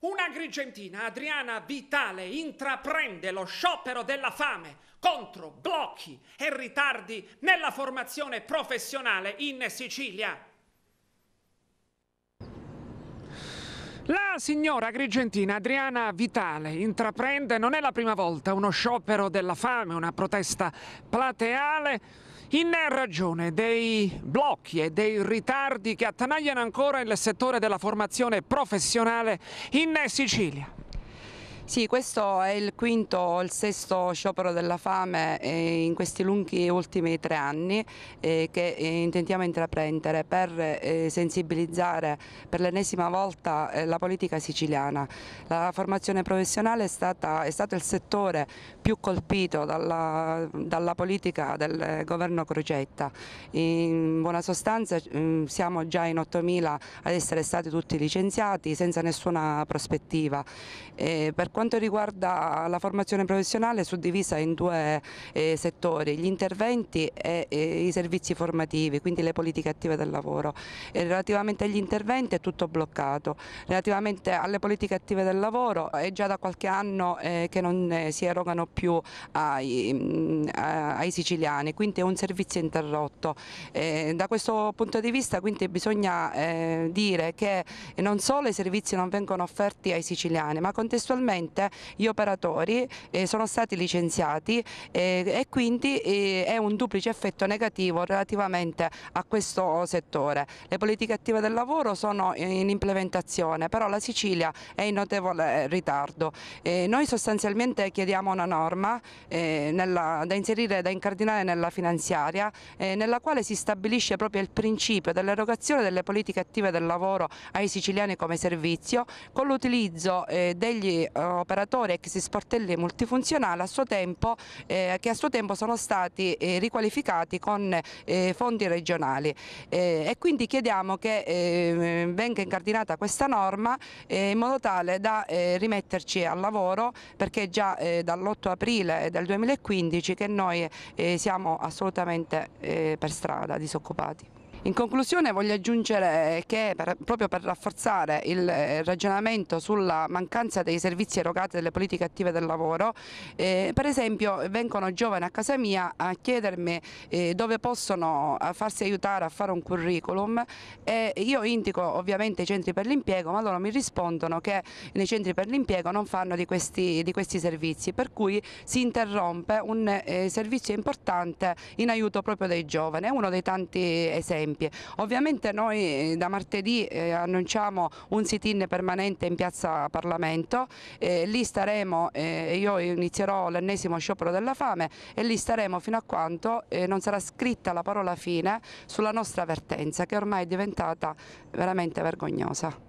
Una grigentina, Adriana Vitale, intraprende lo sciopero della fame contro blocchi e ritardi nella formazione professionale in Sicilia. La signora grigentina Adriana Vitale intraprende, non è la prima volta, uno sciopero della fame, una protesta plateale in ragione dei blocchi e dei ritardi che attanagliano ancora il settore della formazione professionale in Sicilia. Sì, questo è il quinto o il sesto sciopero della fame eh, in questi lunghi ultimi tre anni eh, che eh, intentiamo intraprendere per sensibilizzare per l'ennesima volta la politica siciliana. La formazione professionale è, stata, è stato il settore più colpito dalla, dalla politica del governo Crocetta. In buona sostanza mm, siamo già in 8.000 ad essere stati tutti licenziati senza nessuna prospettiva. Per quanto riguarda la formazione professionale è suddivisa in due eh, settori, gli interventi e, e, i servizi formativi, quindi le politiche attive del lavoro. E relativamente agli interventi è tutto bloccato, relativamente alle politiche attive del lavoro è già da qualche anno eh, che non eh, si erogano più ai, mh, mm, ai, siciliani, quindi è un servizio interrotto. Eh, da questo punto di vista quindi bisogna eh, dire che non solo i servizi non vengono offerti ai siciliani ma contestualmente praticamente gli operatori eh, sono stati licenziati eh, e quindi eh, è un duplice effetto negativo relativamente a questo settore. Le politiche attive del lavoro sono in implementazione, però la Sicilia è in notevole ritardo. Eh, noi sostanzialmente chiediamo una norma eh, nella, da inserire, da incardinare nella finanziaria, nella quale si stabilisce proprio il principio dell'erogazione delle politiche attive del lavoro ai siciliani come servizio con l'utilizzo degli operatore ex sportelli multifunzionali a suo tempo, eh, che a suo tempo sono stati eh, riqualificati con eh, fondi regionali eh, e quindi chiediamo che eh, venga incardinata questa norma eh, in modo tale da rimetterci al lavoro perché già dall'8 aprile del 2015 che noi siamo assolutamente per strada disoccupati. In conclusione voglio aggiungere che per, proprio per rafforzare il eh, ragionamento sulla mancanza dei servizi erogati delle politiche attive del lavoro, eh, per esempio vengono giovani a casa mia a chiedermi eh, dove possono eh, farsi aiutare a fare un curriculum e io indico ovviamente i centri per l'impiego ma loro mi rispondono che nei centri per l'impiego non fanno di questi, di questi, servizi per cui si interrompe un eh, servizio importante in aiuto proprio dei giovani, è uno dei tanti esempi ampie. Ovviamente noi eh, da martedì eh, annunciamo un sit-in permanente in piazza Parlamento, eh, lì staremo, eh, io inizierò l'ennesimo sciopero della fame e lì staremo fino a quando eh, non sarà scritta la parola fine sulla nostra avvertenza che ormai è diventata veramente vergognosa.